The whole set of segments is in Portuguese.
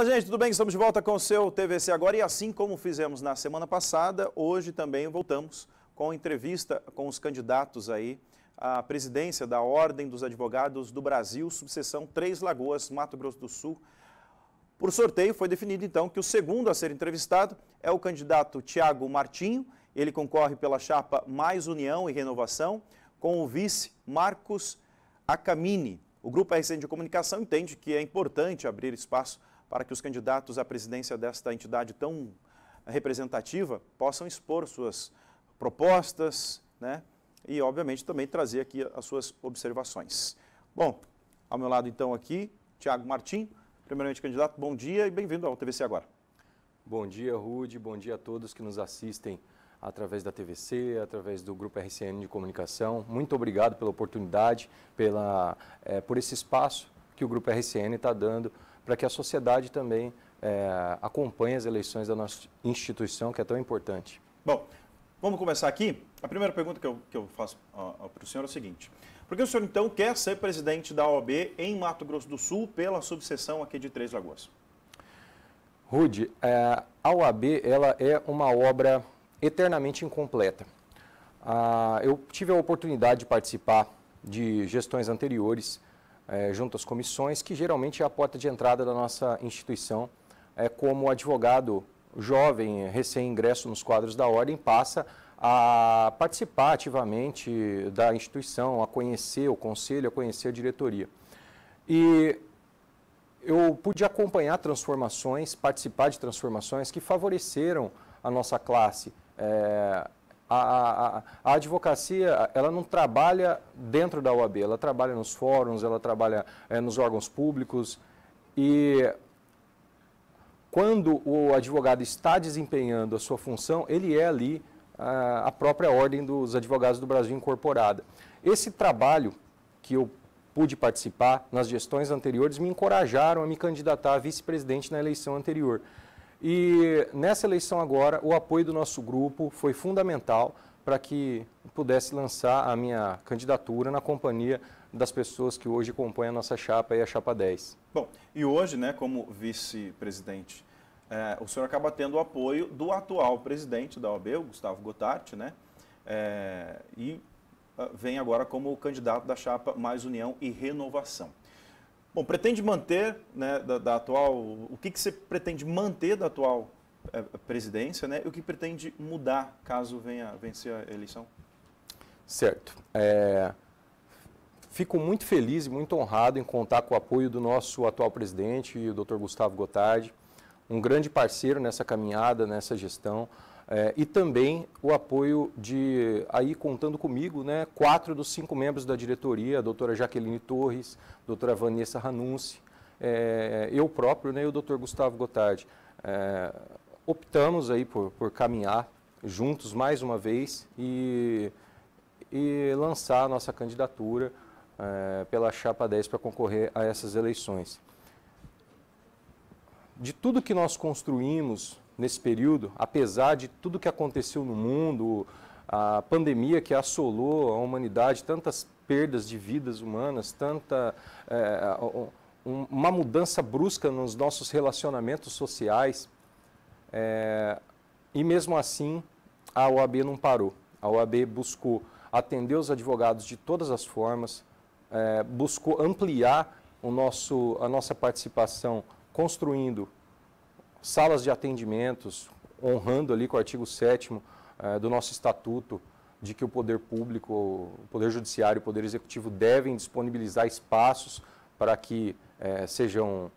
Fala, gente, tudo bem? Estamos de volta com o seu TVC agora e assim como fizemos na semana passada, hoje também voltamos com entrevista com os candidatos aí à presidência da Ordem dos Advogados do Brasil, subseção Três Lagoas, Mato Grosso do Sul. Por sorteio foi definido então que o segundo a ser entrevistado é o candidato Tiago Martinho, ele concorre pela chapa Mais União e Renovação com o vice Marcos Acamini. O grupo RCN de Comunicação entende que é importante abrir espaço para que os candidatos à presidência desta entidade tão eh, representativa possam expor suas propostas, né? E, obviamente, também trazer aqui as suas observações. Bom, ao meu lado, então, aqui, Tiago Martim, primeiramente candidato, bom dia e bem-vindo ao TVC Agora. Bom dia, Rude, bom dia a todos que nos assistem através da TVC, através do Grupo RCN de Comunicação. Muito obrigado pela oportunidade, pela, é, por esse espaço que o Grupo RCN está dando para que a sociedade também é, acompanhe as eleições da nossa instituição, que é tão importante. Bom, vamos começar aqui. A primeira pergunta que eu, que eu faço para o senhor é a seguinte. Por que o senhor, então, quer ser presidente da OAB em Mato Grosso do Sul pela subseção aqui de Três Lagoas? Rude, é, a OAB ela é uma obra eternamente incompleta. Ah, eu tive a oportunidade de participar de gestões anteriores é, junto às comissões, que geralmente é a porta de entrada da nossa instituição, é, como advogado jovem, recém-ingresso nos quadros da ordem, passa a participar ativamente da instituição, a conhecer o conselho, a conhecer a diretoria. E eu pude acompanhar transformações, participar de transformações que favoreceram a nossa classe. É, a, a, a, advocacia ela não trabalha dentro da OAB, ela trabalha nos fóruns, ela trabalha é, nos órgãos públicos e quando o advogado está desempenhando a sua função, ele é ali a, a própria ordem dos advogados do Brasil incorporada. Esse trabalho que eu pude participar nas gestões anteriores me encorajaram a me candidatar a vice-presidente na eleição anterior. E nessa eleição agora, o apoio do nosso grupo foi fundamental para que pudesse lançar a minha candidatura na companhia das pessoas que hoje compõem a nossa chapa e a chapa 10. Bom, e hoje, né, como vice-presidente, é, o senhor acaba tendo o apoio do atual presidente da OAB, o Gustavo Gotardi, né? É, e ah, vem agora como candidato da chapa Mais União e Renovação. Bom, pretende manter né, da, da atual. O que, que você pretende manter da atual é, presidência né, e o que pretende mudar caso venha vencer a eleição? Certo. É, fico muito feliz e muito honrado em contar com o apoio do nosso atual presidente, o Dr. Gustavo Gotardi, um grande parceiro nessa caminhada, nessa gestão é, e também o apoio de, aí contando comigo, né, quatro dos cinco membros da diretoria, a doutora Jaqueline Torres, a doutora Vanessa Ranunci, é, eu próprio né, e o doutor Gustavo Gotardi. É, optamos aí por, por caminhar juntos mais uma vez e, e lançar a nossa candidatura é, pela Chapa 10 para concorrer a essas eleições. De tudo que nós construímos nesse período, apesar de tudo que aconteceu no mundo, a pandemia que assolou a humanidade, tantas perdas de vidas humanas, tanta é, uma mudança brusca nos nossos relacionamentos sociais, é, e mesmo assim a OAB não parou. A OAB buscou atender os advogados de todas as formas, é, buscou ampliar o nosso, a nossa participação construindo salas de atendimentos, honrando ali com o artigo 7 eh, do nosso estatuto de que o poder público, o poder judiciário e o poder executivo devem disponibilizar espaços para que eh, sejam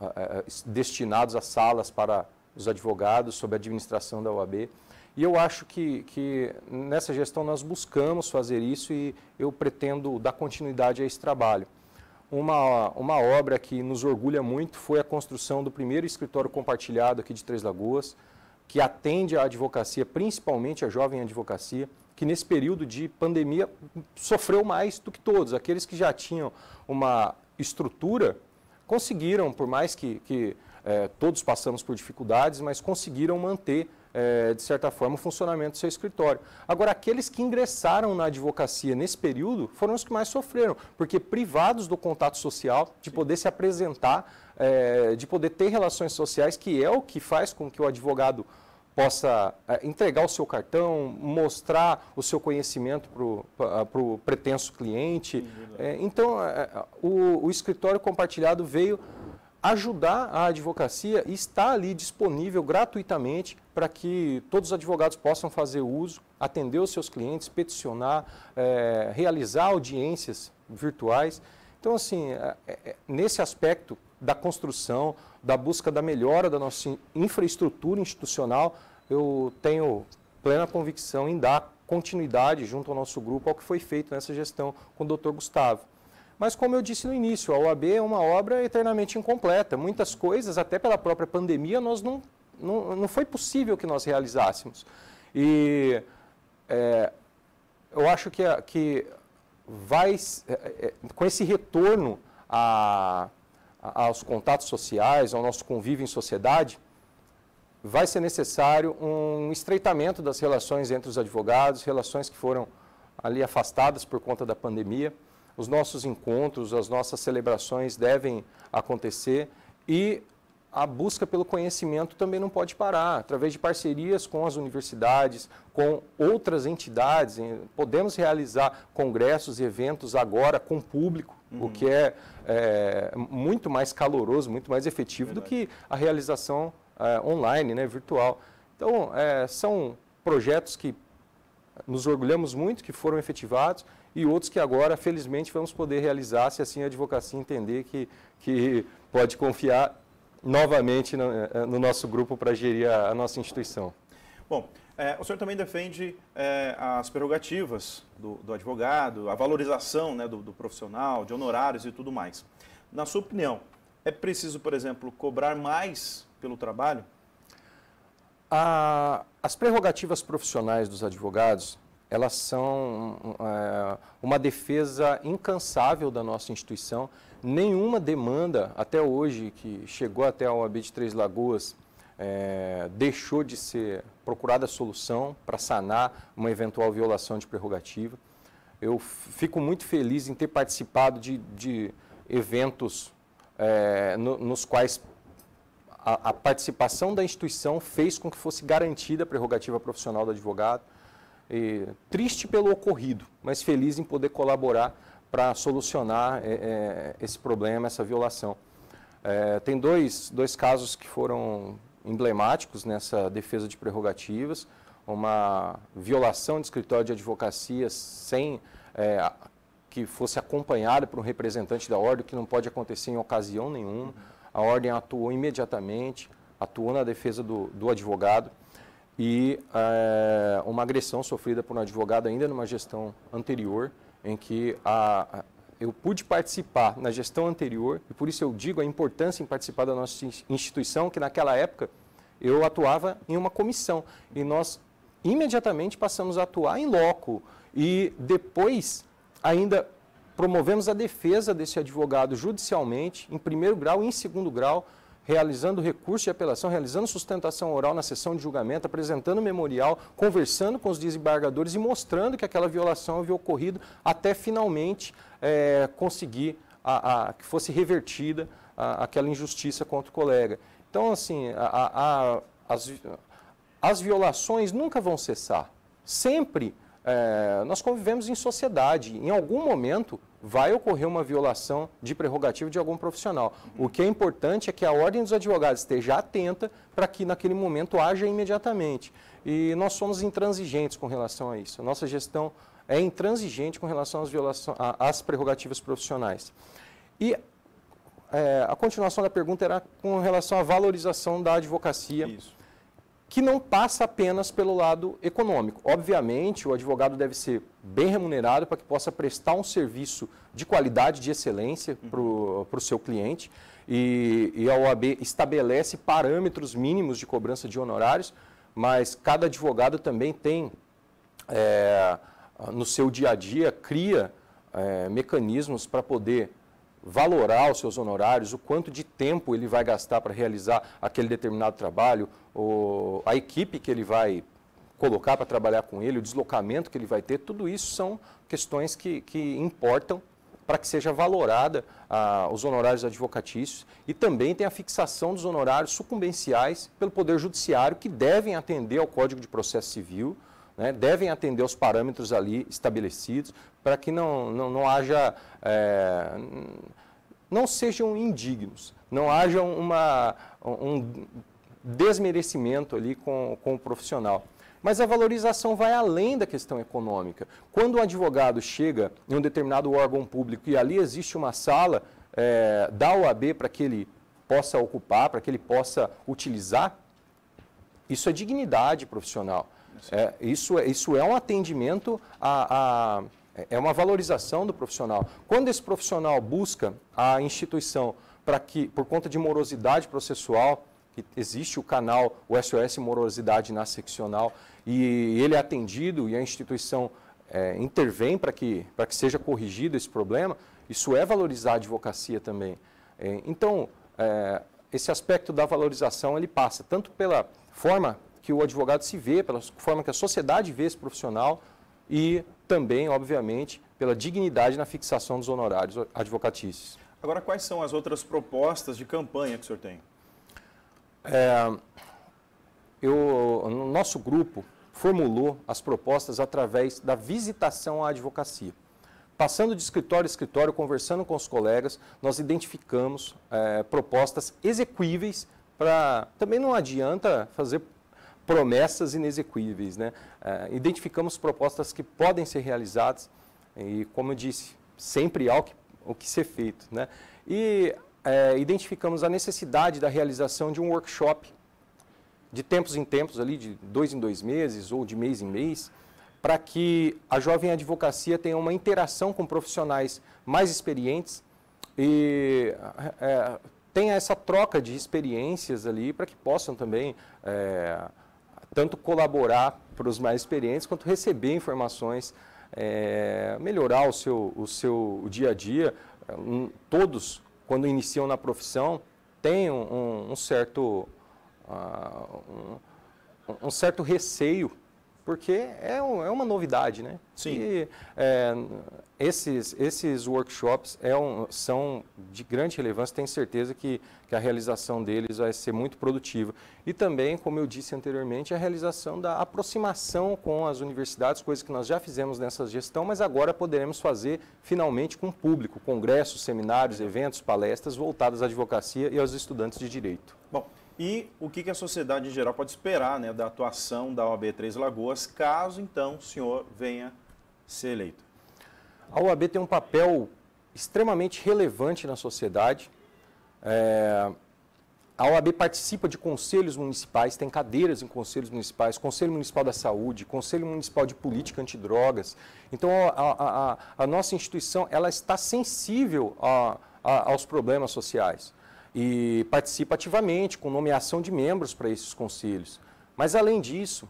eh, destinados a salas para os advogados sob a administração da OAB. E eu acho que, que nessa gestão nós buscamos fazer isso e eu pretendo dar continuidade a esse trabalho. Uma, uma obra que nos orgulha muito foi a construção do primeiro escritório compartilhado aqui de Três Lagoas, que atende à advocacia, principalmente a jovem advocacia, que nesse período de pandemia sofreu mais do que todos. Aqueles que já tinham uma estrutura conseguiram, por mais que, que eh, todos passamos por dificuldades, mas conseguiram manter é, de certa forma, o funcionamento do seu escritório. Agora, aqueles que ingressaram na advocacia nesse período foram os que mais sofreram, porque privados do contato social, de Sim. poder se apresentar, é, de poder ter relações sociais, que é o que faz com que o advogado possa eh, entregar o seu cartão, mostrar o seu conhecimento para o pretenso cliente. É, então, o, o escritório compartilhado veio ajudar a advocacia está ali disponível gratuitamente para que todos os advogados possam fazer uso, atender os seus clientes, peticionar, é, realizar audiências virtuais. Então, assim, eh, eh, nesse aspecto da construção, da busca da melhora da nossa infraestrutura institucional, eu tenho plena convicção em dar continuidade junto ao nosso grupo ao que foi feito nessa gestão com o doutor Gustavo. Mas, como eu disse no início, a OAB é uma obra eternamente incompleta. Muitas coisas, até pela própria pandemia, nós não, não, não foi possível que nós realizássemos. E é, eu acho que, que vai, é, é, com esse retorno a, a, aos contatos sociais, ao nosso convívio em sociedade, vai ser necessário um estreitamento das relações entre os advogados, relações que foram ali afastadas por conta da pandemia. Os nossos encontros, as nossas celebrações devem acontecer e a busca pelo conhecimento também não pode parar, através de parcerias com as universidades, com outras entidades. Podemos realizar congressos e eventos agora com público, uhum. o que é, é, muito mais caloroso, muito mais efetivo Verdade. do que a realização é, online, né, virtual. Então, é, são projetos que nos orgulhamos muito que foram efetivados e outros que agora, felizmente, vamos poder realizar, se assim a advocacia entender que, que pode confiar novamente no, eh, no nosso grupo para gerir a, a, nossa instituição. Bom, é, o senhor também defende é, as prerrogativas do, do, advogado, a valorização né, do, do profissional, de honorários e tudo mais. Na sua opinião, é preciso, por exemplo, cobrar mais pelo trabalho? as prerrogativas profissionais dos advogados, elas são é, uma defesa incansável da nossa instituição. Nenhuma demanda, até hoje, que chegou até a OAB de Três Lagoas, é, deixou de ser procurada solução para sanar uma eventual violação de prerrogativa. Eu fico muito feliz em ter participado de, de eventos é, no, nos quais a, a participação da instituição fez com que fosse garantida a prerrogativa profissional do advogado é, triste pelo ocorrido, mas feliz em poder colaborar para solucionar é, é, esse problema, essa violação. tem dois, dois casos que foram emblemáticos nessa defesa de prerrogativas, uma violação de escritório de advocacia sem que fosse acompanhada por um representante da ordem, que não pode acontecer em ocasião nenhuma. A ordem atuou imediatamente, atuou na defesa do, do advogado e é, uma agressão sofrida por um advogado ainda numa gestão anterior, em que a, a, eu pude participar na gestão anterior e por isso eu digo a importância em participar da nossa instituição, que naquela época eu atuava em uma comissão e nós imediatamente passamos a atuar em loco e depois ainda promovemos a defesa desse advogado judicialmente, em primeiro grau e em segundo grau, realizando recurso de apelação, realizando sustentação oral na sessão de julgamento, apresentando memorial, conversando com os desembargadores e mostrando que aquela violação havia ocorrido até finalmente é, conseguir a, a, que fosse revertida a, aquela injustiça contra o colega. Então, assim, as, as violações nunca vão cessar. Sempre é, nós convivemos em sociedade. Em algum momento vai ocorrer uma violação de prerrogativa de algum profissional. O que é importante é que a ordem dos advogados esteja atenta para que naquele momento haja imediatamente. E nós somos intransigentes com relação a isso. A nossa gestão é intransigente com relação às, violações, às prerrogativas profissionais. E é, a continuação da pergunta era com relação à valorização da advocacia. Isso que não passa apenas pelo lado econômico. Obviamente, o advogado deve ser bem remunerado para que possa prestar um serviço de qualidade, de excelência uhum. para o seu cliente. E, e, a OAB estabelece parâmetros mínimos de cobrança de honorários, mas cada advogado também tem, é, no seu dia a dia, cria é, mecanismos para poder valorar os seus honorários, o quanto de tempo ele vai gastar para realizar aquele determinado trabalho, o, a equipe que ele vai colocar para trabalhar com ele, o deslocamento que ele vai ter, tudo isso são questões que, que importam para que seja valorada ah, os honorários advocatícios e também tem a fixação dos honorários sucumbenciais pelo Poder Judiciário que devem atender ao Código de Processo Civil, né, devem atender aos parâmetros ali estabelecidos para que não, não, não haja. É, não sejam indignos, não haja uma, um desmerecimento ali com, com o profissional. Mas a valorização vai além da questão econômica. Quando um advogado chega em um determinado órgão público e ali existe uma sala é, da OAB para que ele possa ocupar, para que ele possa utilizar, isso é dignidade profissional. É, isso, é, isso é um atendimento a, a é uma valorização do profissional. Quando esse profissional busca a instituição para que, por conta de morosidade processual, que existe o canal, o SOS Morosidade na Seccional, e ele é atendido e a instituição é, intervém para que, para que seja corrigido esse problema, isso é valorizar a advocacia também. É, então, é, esse aspecto da valorização, ele passa tanto pela forma que o advogado se vê, pela forma que a sociedade vê esse profissional e também, obviamente, pela dignidade na fixação dos honorários advocatícios. Agora, quais são as outras propostas de campanha que o senhor tem? É, eu, no nosso grupo formulou as propostas através da visitação à advocacia. Passando de escritório a escritório, conversando com os colegas, nós identificamos é, propostas exequíveis para. Também não adianta fazer promessas inexequíveis. Né? Uh, identificamos propostas que podem ser realizadas e, como eu disse, sempre há o que, o que ser feito. Né? E uh, identificamos a necessidade da realização de um workshop de tempos em tempos, ali de dois em dois meses ou de mês em mês, para que a jovem advocacia tenha uma interação com profissionais mais experientes e é, é tenha essa troca de experiências ali para que possam também é, tanto colaborar para os mais experientes, quanto receber informações, é, melhorar o seu, o seu o dia a dia. todos, quando iniciam na profissão, têm um, um certo, uh, um, um certo receio porque é, um, é uma novidade, né? Sim. E, é, esses, esses workshops é um, são de grande relevância, tenho certeza que, que a realização deles vai ser muito produtiva. E também, como eu disse anteriormente, a realização da aproximação com as universidades, coisa que nós já fizemos nessa gestão, mas agora poderemos fazer finalmente com o público, congressos, seminários, eventos, palestras voltadas à advocacia e aos estudantes de direito. Bom, e o que, que a sociedade em geral pode esperar né, da atuação da OAB Três Lagoas, caso então o senhor venha ser eleito? A OAB tem um papel extremamente relevante na sociedade. É... A OAB participa de conselhos municipais, tem cadeiras em conselhos municipais, Conselho Municipal da Saúde, Conselho Municipal de Política Antidrogas. Então, a, a, a, a nossa instituição ela está sensível aos problemas sociais e participa ativamente com nomeação de membros para esses conselhos. Mas, além disso,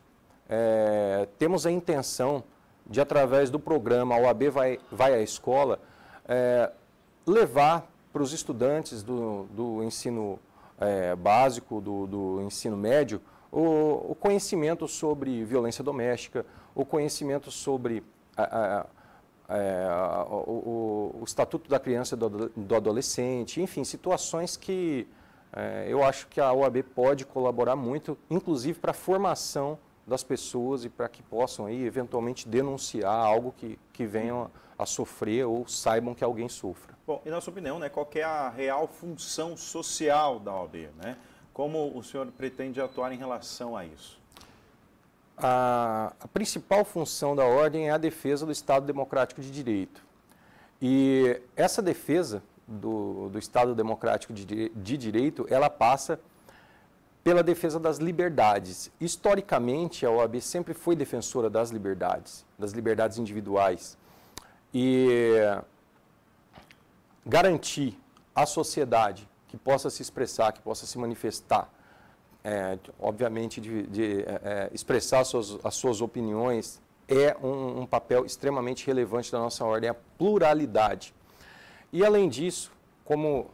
é, temos a intenção de, através do programa OAB Vai, Vai à Escola, é, levar para os estudantes do, do ensino é, básico, do, do, ensino médio, o, o, conhecimento sobre violência doméstica, o conhecimento sobre a, a, é, o, o, o, Estatuto da Criança e do, do Adolescente, enfim, situações que é, eu acho que a OAB pode colaborar muito, inclusive para a formação das pessoas e para que possam aí, eventualmente denunciar algo que, que venham a, a, sofrer ou saibam que alguém sofra. Bom, e na sua opinião, né, qual é a real função social da OAB? Né? Como o senhor pretende atuar em relação a isso? a, a principal função da ordem é a defesa do Estado Democrático de Direito. E essa defesa do, do Estado Democrático de, de Direito, ela passa pela defesa das liberdades. Historicamente, a OAB sempre foi defensora das liberdades, das liberdades individuais. E garantir à sociedade que possa se expressar, que possa se manifestar, é, obviamente, de, de é, é, expressar as suas, as suas opiniões é um, um, papel extremamente relevante da nossa ordem, a pluralidade. E, além disso, como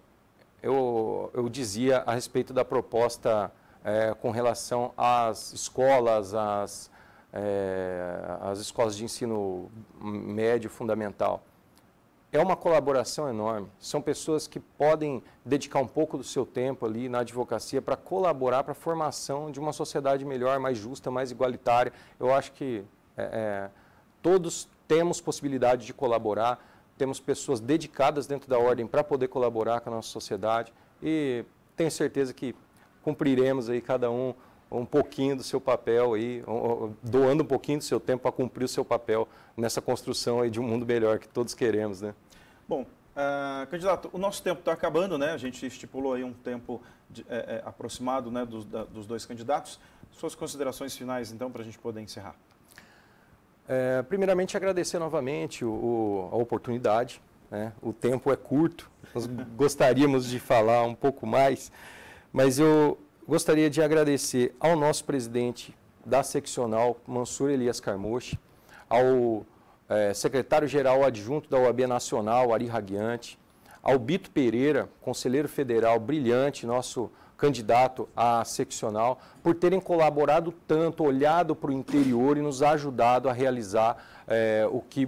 eu, eu dizia a respeito da proposta é, com relação às escolas, às, é, às escolas de ensino médio fundamental, é uma colaboração enorme. São pessoas que podem dedicar um pouco do seu tempo ali na advocacia para colaborar para a formação de uma sociedade melhor, mais justa, mais igualitária. Eu acho que é, é, todos temos possibilidade de colaborar, temos pessoas dedicadas dentro da ordem para poder colaborar com a nossa sociedade e tenho certeza que cumpriremos aí cada um um pouquinho do seu papel aí, doando um pouquinho do seu tempo para cumprir o seu papel nessa construção aí de um mundo melhor que todos queremos, né? Bom, uh, candidato, o nosso tempo está acabando, né? A gente estipulou aí um tempo de, é, é, aproximado né, dos, da, dos dois candidatos. Suas considerações finais, então, para a gente poder encerrar. É, primeiramente, agradecer novamente o, o, a oportunidade. Né? O tempo é curto, nós gostaríamos de falar um pouco mais, mas eu Gostaria de agradecer ao nosso presidente da seccional, Mansur Elias Carmoche, ao é, secretário-geral adjunto da OAB Nacional, Ari Raguiante, ao Bito Pereira, conselheiro federal brilhante, nosso candidato à seccional, por terem colaborado tanto, olhado para o interior e nos ajudado a realizar é, o que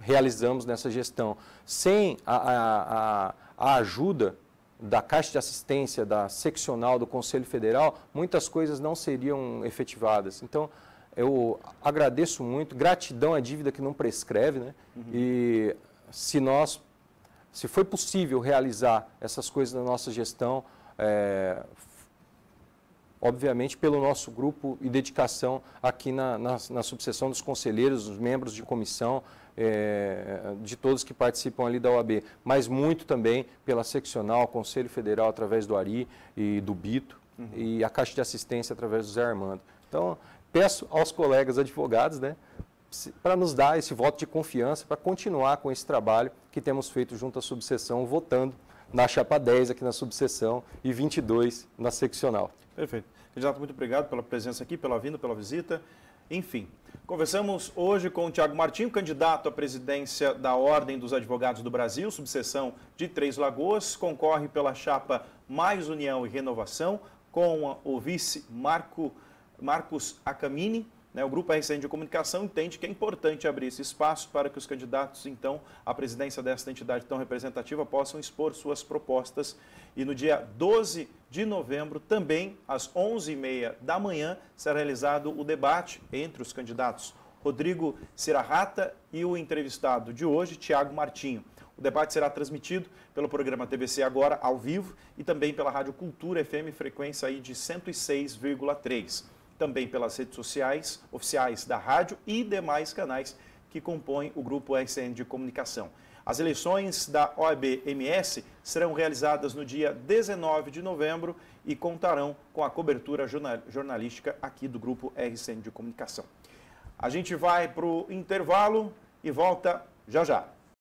realizamos nessa gestão. Sem a, a, a ajuda da Caixa de Assistência, da Seccional, do Conselho Federal, muitas coisas não seriam efetivadas. Então, eu agradeço muito, gratidão à é dívida que não prescreve, né? Uhum. E se nós, se foi possível realizar essas coisas na nossa gestão, é, obviamente pelo nosso grupo e dedicação aqui na, na, na subseção dos conselheiros, dos membros de comissão, é, de todos que participam ali da OAB, mas muito também pela seccional, Conselho Federal através do Ari e do Bito uhum. e a Caixa de Assistência através do Zé Armando. Então, peço aos colegas advogados, né, para nos dar esse voto de confiança, para continuar com esse trabalho que temos feito junto à subseção, votando na chapa 10 aqui na subseção e 22 na seccional. Perfeito. Candidato, muito obrigado pela presença aqui, pela vinda, pela visita. Enfim, conversamos hoje com o Tiago Martinho, candidato à presidência da Ordem dos Advogados do Brasil, subseção de Três Lagoas, concorre pela chapa Mais União e Renovação com o vice Marco, Marcos Acamini né, o Grupo RCN de Comunicação entende que é importante abrir esse espaço para que os candidatos, então, à presidência desta entidade tão representativa possam expor suas propostas. E no dia 12 de novembro, também às 11h30 da manhã, será realizado o debate entre os candidatos Rodrigo Cirarrata e o entrevistado de hoje, Tiago Martinho. O debate será transmitido pelo programa TVC Agora, ao vivo, e também pela Rádio Cultura FM, frequência aí de 106,3 também pelas redes sociais oficiais da rádio e demais canais que compõem o grupo RCN de comunicação. As eleições da OAB-MS serão realizadas no dia 19 de novembro e contarão com a cobertura jornalística aqui do grupo RCN de comunicação. A gente vai para o intervalo e volta já já.